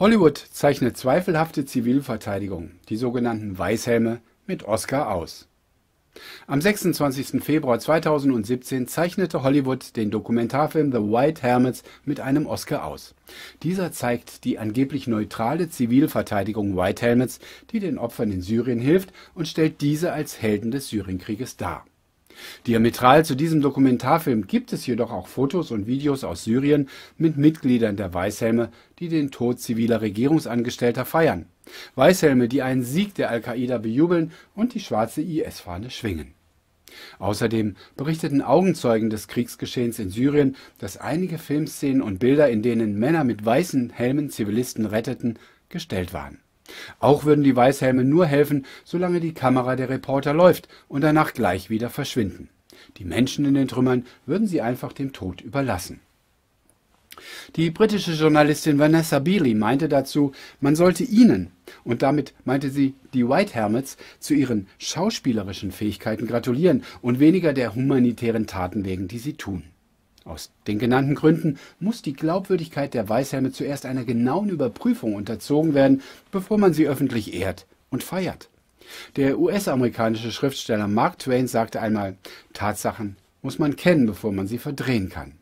Hollywood zeichnet zweifelhafte Zivilverteidigung, die sogenannten Weißhelme, mit Oscar aus. Am 26. Februar 2017 zeichnete Hollywood den Dokumentarfilm The White Helmets mit einem Oscar aus. Dieser zeigt die angeblich neutrale Zivilverteidigung White Helmets, die den Opfern in Syrien hilft, und stellt diese als Helden des Syrienkrieges dar Diametral zu diesem Dokumentarfilm gibt es jedoch auch Fotos und Videos aus Syrien mit Mitgliedern der Weißhelme, die den Tod ziviler Regierungsangestellter feiern. Weißhelme, die einen Sieg der Al-Qaida bejubeln und die schwarze IS-Fahne schwingen. Außerdem berichteten Augenzeugen des Kriegsgeschehens in Syrien, dass einige Filmszenen und Bilder, in denen Männer mit weißen Helmen Zivilisten retteten, gestellt waren auch würden die Weißhelme nur helfen, solange die Kamera der Reporter läuft und danach gleich wieder verschwinden. Die Menschen in den Trümmern würden sie einfach dem Tod überlassen. Die britische Journalistin Vanessa Bealey meinte dazu, man sollte ihnen, und damit meinte sie die White Hermits, zu ihren schauspielerischen Fähigkeiten gratulieren und weniger der humanitären Taten wegen, die sie tun. Aus den genannten Gründen muss die Glaubwürdigkeit der Weißhelme zuerst einer genauen Überprüfung unterzogen werden, bevor man sie öffentlich ehrt und feiert. Der US-amerikanische Schriftsteller Mark Twain sagte einmal, Tatsachen muss man kennen, bevor man sie verdrehen kann.